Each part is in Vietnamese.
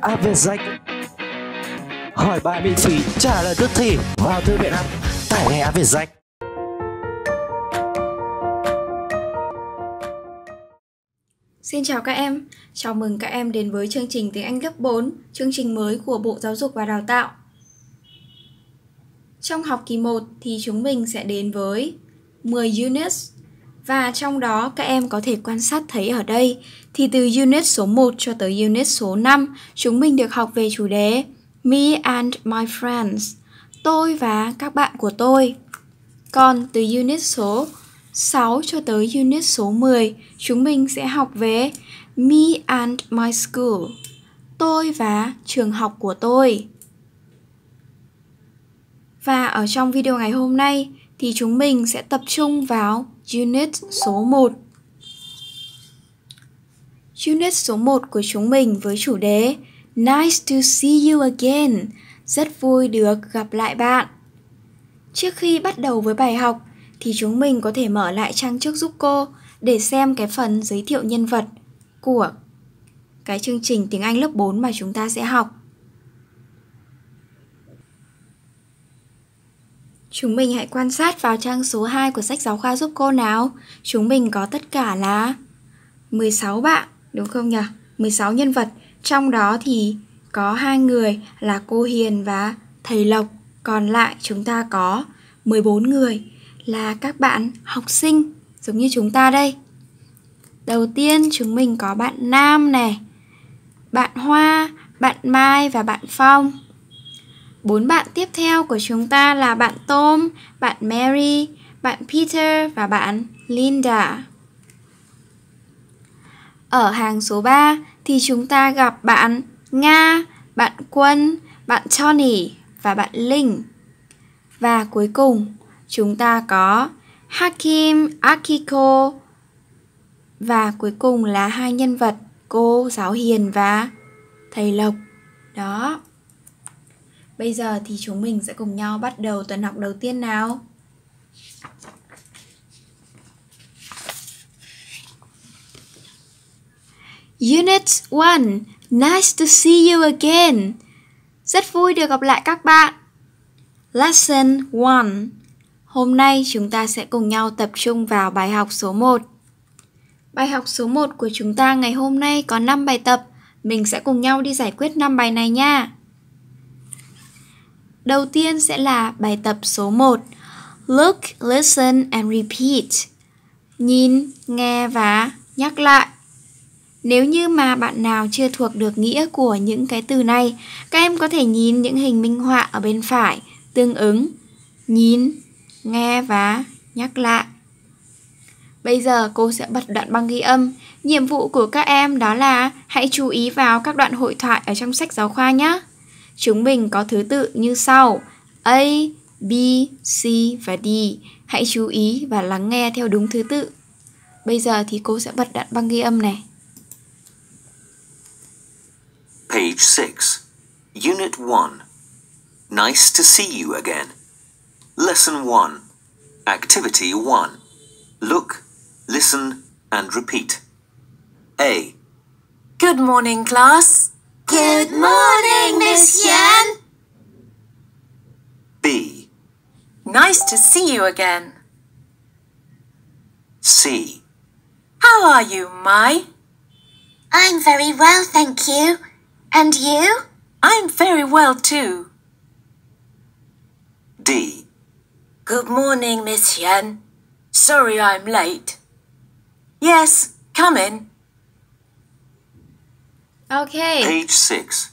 app Việt Danh Hỏi bài miễn phí, trả lời tức thì vào thư viện app, tải ngay app Việt Danh Xin chào các em, chào mừng các em đến với chương trình tiếng Anh lớp 4, chương trình mới của Bộ Giáo dục và Đào tạo. Trong học kỳ 1 thì chúng mình sẽ đến với 10 units và trong đó các em có thể quan sát thấy ở đây thì từ unit số 1 cho tới unit số 5 chúng mình được học về chủ đề Me and my friends, tôi và các bạn của tôi. Còn từ unit số 6 cho tới unit số 10 chúng mình sẽ học về Me and my school, tôi và trường học của tôi. Và ở trong video ngày hôm nay, thì chúng mình sẽ tập trung vào unit số 1. Unit số 1 của chúng mình với chủ đề Nice to see you again. Rất vui được gặp lại bạn. Trước khi bắt đầu với bài học thì chúng mình có thể mở lại trang trước giúp cô để xem cái phần giới thiệu nhân vật của cái chương trình tiếng Anh lớp 4 mà chúng ta sẽ học. Chúng mình hãy quan sát vào trang số 2 của sách giáo khoa giúp cô nào. Chúng mình có tất cả là 16 bạn, đúng không nhỉ? 16 nhân vật, trong đó thì có hai người là cô Hiền và thầy Lộc, còn lại chúng ta có 14 người là các bạn học sinh giống như chúng ta đây. Đầu tiên chúng mình có bạn Nam này, bạn Hoa, bạn Mai và bạn Phong. Bốn bạn tiếp theo của chúng ta là bạn Tom, bạn Mary, bạn Peter và bạn Linda. Ở hàng số 3 thì chúng ta gặp bạn Nga, bạn Quân, bạn Tony và bạn Linh. Và cuối cùng, chúng ta có Hakim, Akiko và cuối cùng là hai nhân vật cô giáo hiền và thầy Lộc. Đó. Bây giờ thì chúng mình sẽ cùng nhau bắt đầu tuần học đầu tiên nào. Unit 1. Nice to see you again. Rất vui được gặp lại các bạn. Lesson 1. Hôm nay chúng ta sẽ cùng nhau tập trung vào bài học số 1. Bài học số 1 của chúng ta ngày hôm nay có 5 bài tập. Mình sẽ cùng nhau đi giải quyết 5 bài này nha. Đầu tiên sẽ là bài tập số 1. Look, listen and repeat. Nhìn, nghe và nhắc lại. Nếu như mà bạn nào chưa thuộc được nghĩa của những cái từ này, các em có thể nhìn những hình minh họa ở bên phải tương ứng nhìn, nghe và nhắc lại. Bây giờ cô sẽ bật đoạn băng ghi âm. Nhiệm vụ của các em đó là hãy chú ý vào các đoạn hội thoại ở trong sách giáo khoa nhé. Chúng mình có thứ tự như sau: A, B, C và D. Hãy chú ý và lắng nghe theo đúng thứ tự. Bây giờ thì cô sẽ bật đoạn băng ghi âm này. Page 6, Unit 1. Nice to see you again. Lesson 1. Activity 1. Look, listen and repeat. A. Good morning class. Good morning, Miss Yan. B. Nice to see you again. C. How are you, Mai? I'm very well, thank you. And you? I'm very well too. D. Good morning, Miss Yan. Sorry I'm late. Yes, come in. Okay. Page six,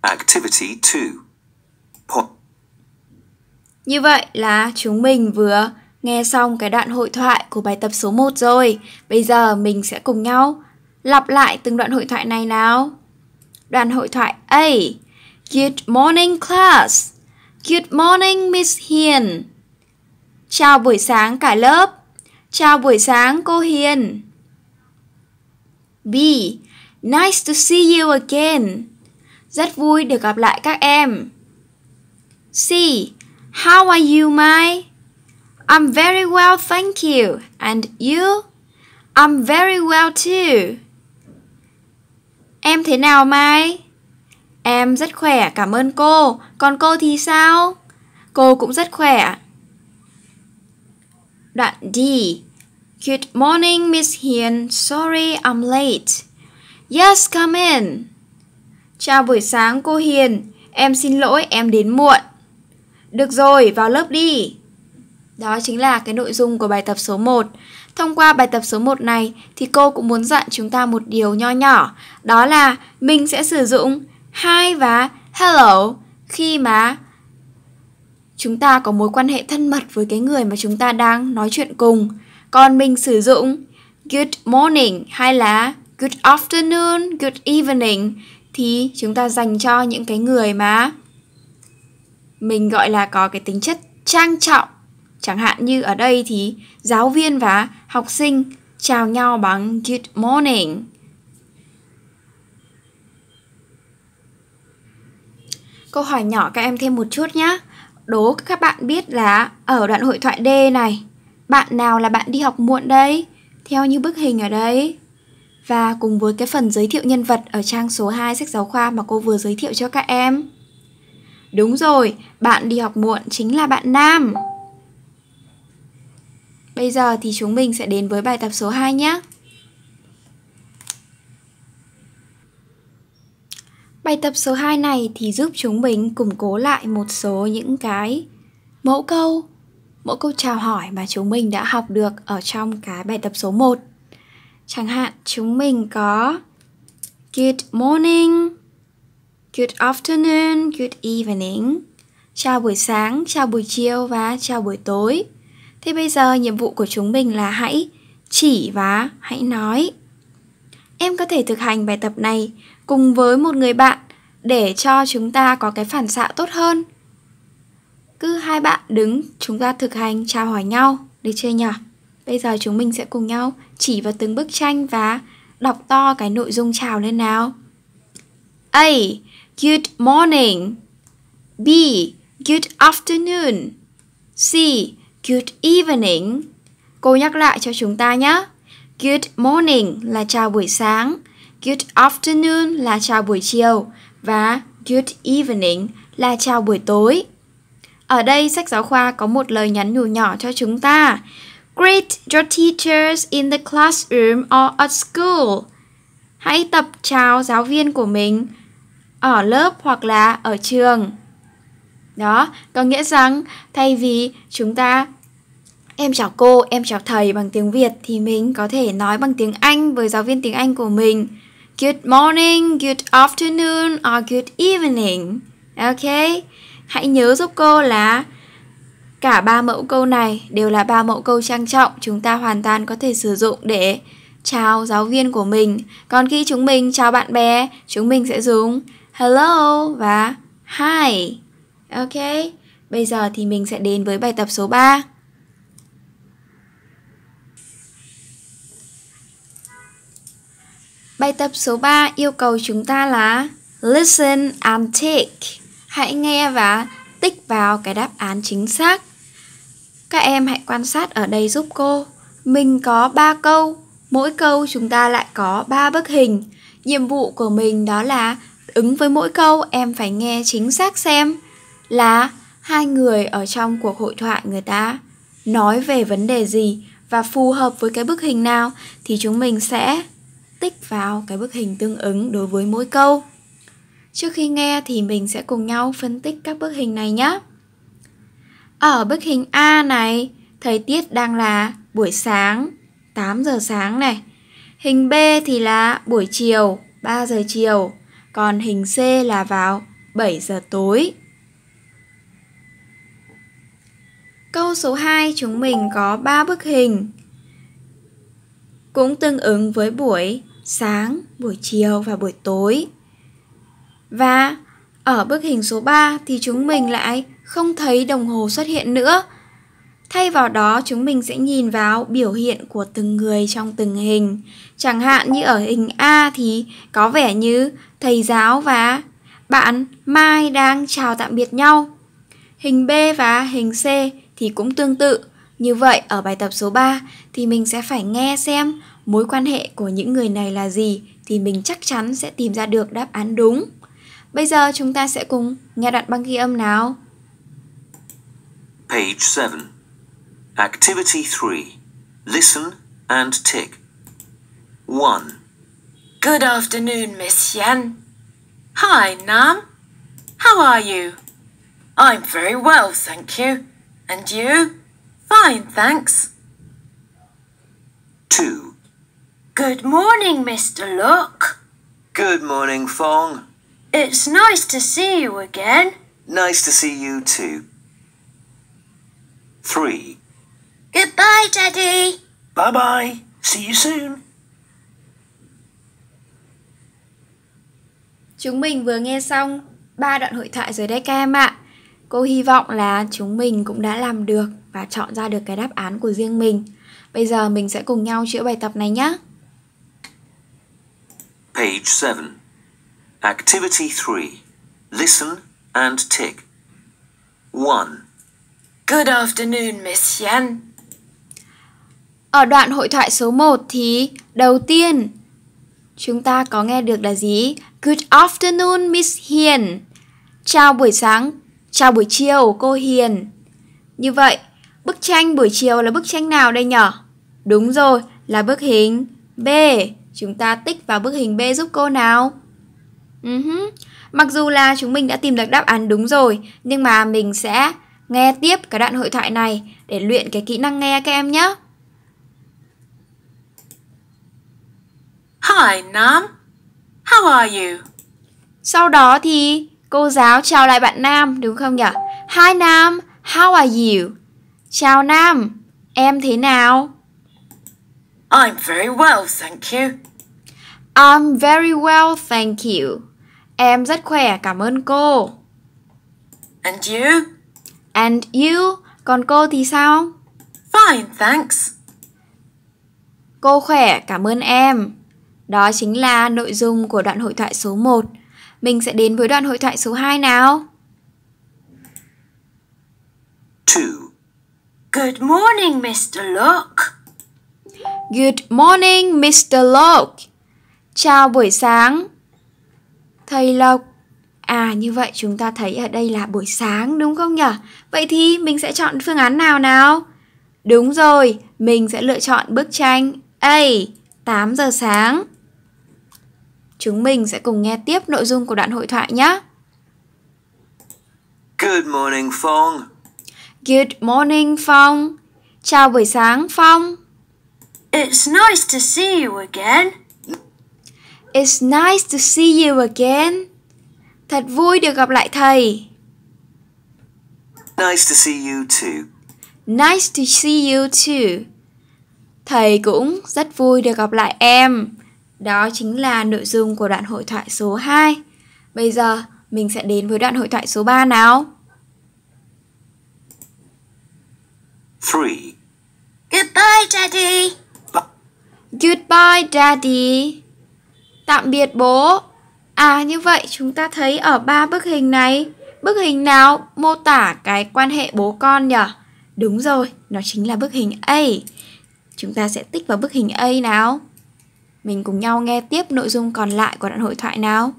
Activity two. Po Như vậy là chúng mình vừa nghe xong cái đoạn hội thoại của bài tập số 1 rồi. Bây giờ mình sẽ cùng nhau lặp lại từng đoạn hội thoại này nào. Đoạn hội thoại A. Good morning class. Good morning Miss Hiền. Chào buổi sáng cả lớp. Chào buổi sáng cô Hiền. B. Nice to see you again. Rất vui được gặp lại các em. C. How are you, Mai? I'm very well, thank you. And you? I'm very well too. Em thế nào Mai? Em rất khỏe, cảm ơn cô. Còn cô thì sao? Cô cũng rất khỏe. Đoạn D. Good morning, Miss Hien. Sorry, I'm late. Yes, come in. Chào buổi sáng cô Hiền, em xin lỗi em đến muộn. Được rồi, vào lớp đi. Đó chính là cái nội dung của bài tập số 1. Thông qua bài tập số 1 này thì cô cũng muốn dặn chúng ta một điều nho nhỏ, đó là mình sẽ sử dụng hi và hello khi mà chúng ta có mối quan hệ thân mật với cái người mà chúng ta đang nói chuyện cùng. Còn mình sử dụng good morning hay là good afternoon, good evening thì chúng ta dành cho những cái người mà mình gọi là có cái tính chất trang trọng. Chẳng hạn như ở đây thì giáo viên và học sinh chào nhau bằng good morning. Câu hỏi nhỏ các em thêm một chút nhé. Đố các bạn biết là ở đoạn hội thoại D này, bạn nào là bạn đi học muộn đây? Theo như bức hình ở đây, và cùng với cái phần giới thiệu nhân vật ở trang số 2 sách giáo khoa mà cô vừa giới thiệu cho các em. Đúng rồi, bạn đi học muộn chính là bạn Nam. Bây giờ thì chúng mình sẽ đến với bài tập số 2 nhé. Bài tập số 2 này thì giúp chúng mình củng cố lại một số những cái mẫu câu, mẫu câu chào hỏi mà chúng mình đã học được ở trong cái bài tập số 1. Chẳng hạn chúng mình có Good morning, good afternoon, good evening. Chào buổi sáng, chào buổi chiều và chào buổi tối. Thế bây giờ nhiệm vụ của chúng mình là hãy chỉ và hãy nói. Em có thể thực hành bài tập này cùng với một người bạn để cho chúng ta có cái phản xạ tốt hơn. Cứ hai bạn đứng, chúng ta thực hành chào hỏi nhau, đi chơi nhỉ? Bây giờ chúng mình sẽ cùng nhau chỉ vào từng bức tranh và đọc to cái nội dung chào lên nào. A. Good morning. B. Good afternoon. C. Good evening. Cô nhắc lại cho chúng ta nhé. Good morning là chào buổi sáng, good afternoon là chào buổi chiều và good evening là chào buổi tối. Ở đây sách giáo khoa có một lời nhắn nhủ nhỏ cho chúng ta. Greet your teachers in the classroom or at school. Hãy tập chào giáo viên của mình ở lớp hoặc là ở trường. Đó, có nghĩa rằng thay vì chúng ta em chào cô, em chào thầy bằng tiếng Việt thì mình có thể nói bằng tiếng Anh với giáo viên tiếng Anh của mình. Good morning, good afternoon or good evening. Ok? Hãy nhớ giúp cô là Cả ba mẫu câu này đều là ba mẫu câu trang trọng chúng ta hoàn toàn có thể sử dụng để chào giáo viên của mình. Còn khi chúng mình chào bạn bè, chúng mình sẽ dùng hello và hi. Ok, bây giờ thì mình sẽ đến với bài tập số 3. Bài tập số 3 yêu cầu chúng ta là listen and tick Hãy nghe và tích vào cái đáp án chính xác. Các em hãy quan sát ở đây giúp cô. Mình có 3 câu, mỗi câu chúng ta lại có 3 bức hình. Nhiệm vụ của mình đó là ứng với mỗi câu em phải nghe chính xác xem là hai người ở trong cuộc hội thoại người ta nói về vấn đề gì và phù hợp với cái bức hình nào thì chúng mình sẽ tích vào cái bức hình tương ứng đối với mỗi câu. Trước khi nghe thì mình sẽ cùng nhau phân tích các bức hình này nhé. Ở bức hình A này, thời tiết đang là buổi sáng 8 giờ sáng này. Hình B thì là buổi chiều 3 giờ chiều, còn hình C là vào 7 giờ tối. Câu số 2 chúng mình có 3 bức hình cũng tương ứng với buổi sáng, buổi chiều và buổi tối. Và ở bức hình số 3 thì chúng mình lại không thấy đồng hồ xuất hiện nữa. Thay vào đó, chúng mình sẽ nhìn vào biểu hiện của từng người trong từng hình. Chẳng hạn như ở hình A thì có vẻ như thầy giáo và bạn Mai đang chào tạm biệt nhau. Hình B và hình C thì cũng tương tự. Như vậy, ở bài tập số 3 thì mình sẽ phải nghe xem mối quan hệ của những người này là gì thì mình chắc chắn sẽ tìm ra được đáp án đúng. Bây giờ chúng ta sẽ cùng nghe đoạn băng ghi âm nào. Page 7. Activity 3. Listen and tick. 1. Good afternoon, Miss Yen. Hi, Nam. How are you? I'm very well, thank you. And you? Fine, thanks. 2. Good morning, Mr. Look. Good morning, Fong. It's nice to see you again. Nice to see you too. three. Goodbye, Daddy. Bye bye. See you soon. Chúng mình vừa nghe xong ba đoạn hội thoại rồi đấy các em ạ. Cô hy vọng là chúng mình cũng đã làm được và chọn ra được cái đáp án của riêng mình. Bây giờ mình sẽ cùng nhau chữa bài tập này nhé. Page 7. Activity 3. Listen and tick. 1. Good afternoon, Miss Yan. Ở đoạn hội thoại số 1 thì đầu tiên chúng ta có nghe được là gì? Good afternoon, Miss Hiền. Chào buổi sáng, chào buổi chiều, cô Hiền. Như vậy, bức tranh buổi chiều là bức tranh nào đây nhở? Đúng rồi, là bức hình B. Chúng ta tích vào bức hình B giúp cô nào. Uh ừ -huh. Mặc dù là chúng mình đã tìm được đáp án đúng rồi, nhưng mà mình sẽ nghe tiếp cái đoạn hội thoại này để luyện cái kỹ năng nghe các em nhé. Hi, Nam. How are you? Sau đó thì cô giáo chào lại bạn Nam, đúng không nhỉ? Hi, Nam. How are you? Chào Nam, em thế nào? I'm very well, thank you. I'm very well, thank you. Em rất khỏe, cảm ơn cô. And you? And you? Còn cô thì sao? Fine, thanks. Cô khỏe, cảm ơn em. Đó chính là nội dung của đoạn hội thoại số 1. Mình sẽ đến với đoạn hội thoại số 2 nào. 2. Good morning, Mr. Locke. Good morning, Mr. Locke. Chào buổi sáng. Thầy Lộc. À như vậy chúng ta thấy ở đây là buổi sáng đúng không nhỉ? Vậy thì mình sẽ chọn phương án nào nào? Đúng rồi, mình sẽ lựa chọn bức tranh A, 8 giờ sáng. Chúng mình sẽ cùng nghe tiếp nội dung của đoạn hội thoại nhé. Good morning Phong. Good morning Phong. Chào buổi sáng Phong. It's nice to see you again. It's nice to see you again. Thật vui được gặp lại thầy. Nice to see you too. Nice to see you too. Thầy cũng rất vui được gặp lại em. Đó chính là nội dung của đoạn hội thoại số 2. Bây giờ mình sẽ đến với đoạn hội thoại số 3 nào. 3. Goodbye daddy. Goodbye daddy. Tạm biệt bố. À như vậy chúng ta thấy ở ba bức hình này, bức hình nào mô tả cái quan hệ bố con nhỉ? Đúng rồi, nó chính là bức hình A. Chúng ta sẽ tích vào bức hình A nào. Mình cùng nhau nghe tiếp nội dung còn lại của đoạn hội thoại nào.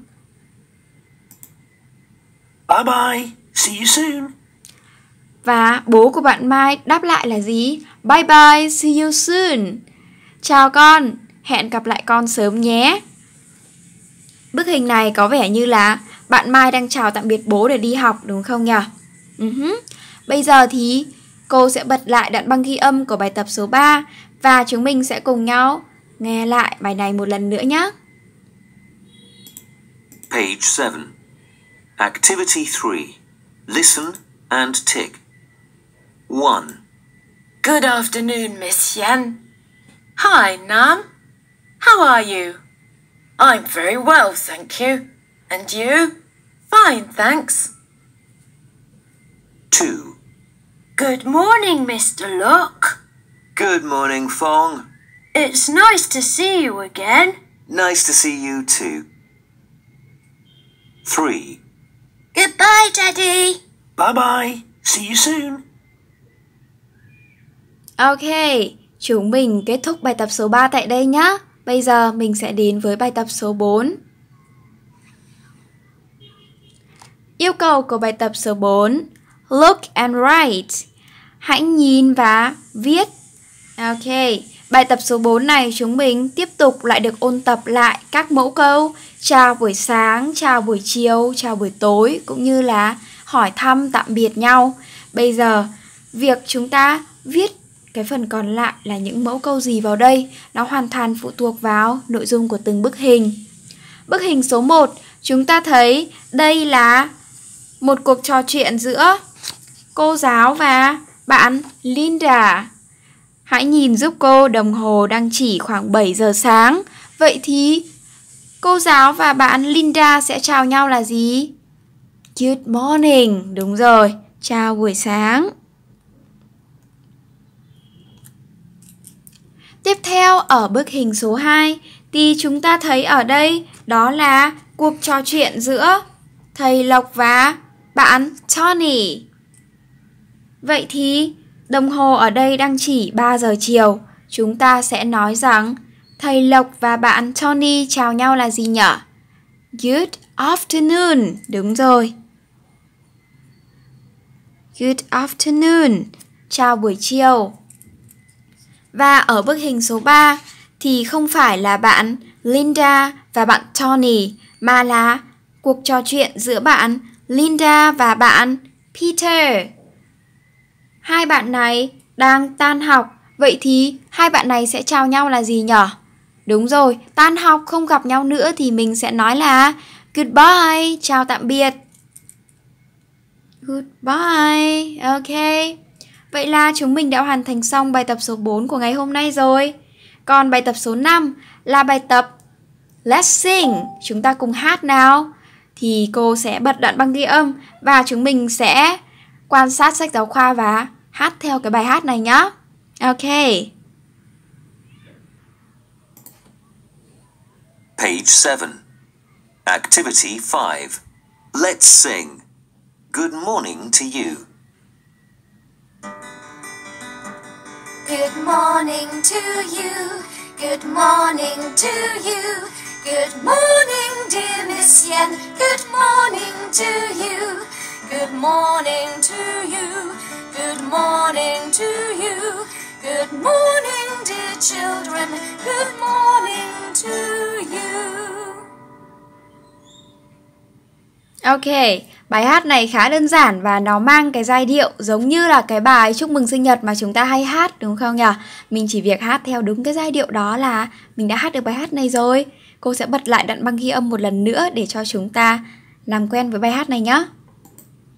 Bye bye, see you soon. Và bố của bạn Mai đáp lại là gì? Bye bye, see you soon. Chào con, hẹn gặp lại con sớm nhé. Bức hình này có vẻ như là bạn Mai đang chào tạm biệt bố để đi học đúng không nhỉ? Uh-huh. Bây giờ thì cô sẽ bật lại đoạn băng ghi âm của bài tập số 3 và chúng mình sẽ cùng nhau nghe lại bài này một lần nữa nhé. Page 7. Activity 3. Listen and tick. 1. Good afternoon, Miss Yen. Hi, Nam. How are you? I'm very well, thank you. And you? Fine, thanks. 2. Good morning, Mr. Locke. Good morning, Fong. It's nice to see you again. Nice to see you too. 3. Goodbye, Daddy. Bye-bye. See you soon. Ok, chúng mình kết thúc bài tập số 3 tại đây nhé. Bây giờ mình sẽ đến với bài tập số 4. Yêu cầu của bài tập số 4 Look and write Hãy nhìn và viết Ok, bài tập số 4 này chúng mình tiếp tục lại được ôn tập lại các mẫu câu Chào buổi sáng, chào buổi chiều, chào buổi tối Cũng như là hỏi thăm tạm biệt nhau Bây giờ, việc chúng ta viết cái phần còn lại là những mẫu câu gì vào đây, nó hoàn toàn phụ thuộc vào nội dung của từng bức hình. Bức hình số 1, chúng ta thấy đây là một cuộc trò chuyện giữa cô giáo và bạn Linda. Hãy nhìn giúp cô đồng hồ đang chỉ khoảng 7 giờ sáng. Vậy thì cô giáo và bạn Linda sẽ chào nhau là gì? Good morning, đúng rồi, chào buổi sáng. Tiếp theo ở bức hình số 2 thì chúng ta thấy ở đây đó là cuộc trò chuyện giữa thầy Lộc và bạn Tony. Vậy thì đồng hồ ở đây đang chỉ 3 giờ chiều. Chúng ta sẽ nói rằng thầy Lộc và bạn Tony chào nhau là gì nhở? Good afternoon. Đúng rồi. Good afternoon. Chào buổi chiều. Và ở bức hình số 3 thì không phải là bạn Linda và bạn Tony mà là cuộc trò chuyện giữa bạn Linda và bạn Peter. Hai bạn này đang tan học, vậy thì hai bạn này sẽ chào nhau là gì nhở? Đúng rồi, tan học không gặp nhau nữa thì mình sẽ nói là goodbye, chào tạm biệt. Goodbye, okay Vậy là chúng mình đã hoàn thành xong bài tập số 4 của ngày hôm nay rồi. Còn bài tập số 5 là bài tập Let's sing. Chúng ta cùng hát nào. Thì cô sẽ bật đoạn băng ghi âm và chúng mình sẽ quan sát sách giáo khoa và hát theo cái bài hát này nhá. Ok. Page 7. Activity 5. Let's sing. Good morning to you. Good morning to you, good morning to you, good morning dear Miss Yen, good morning to you, good morning to you, good morning to you, good morning dear children, good morning to you. Ok, bài hát này khá đơn giản và nó mang cái giai điệu giống như là cái bài chúc mừng sinh nhật mà chúng ta hay hát đúng không nhỉ? Mình chỉ việc hát theo đúng cái giai điệu đó là mình đã hát được bài hát này rồi. Cô sẽ bật lại đoạn băng ghi âm một lần nữa để cho chúng ta làm quen với bài hát này nhé.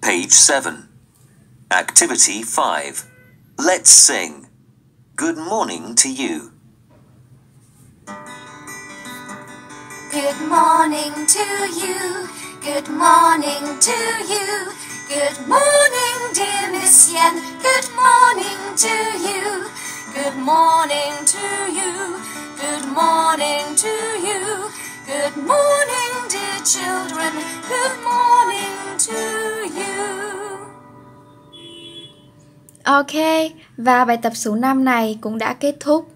Page 7. Activity 5. Let's sing. Good morning to you. Good morning to you. Good morning to you. Good morning, dear Miss Yen. Good morning to you. Good morning to you. Good morning to you. Good morning, dear children. Good morning to you. Ok, và bài tập số 5 này cũng đã kết thúc.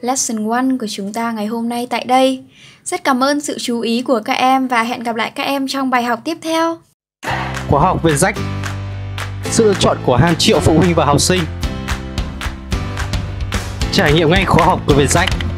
Lesson 1 của chúng ta ngày hôm nay tại đây. Rất cảm ơn sự chú ý của các em và hẹn gặp lại các em trong bài học tiếp theo. Khóa học về rách Sự lựa chọn của hàng triệu phụ huynh và học sinh Trải nghiệm ngay khóa học của Việt Rách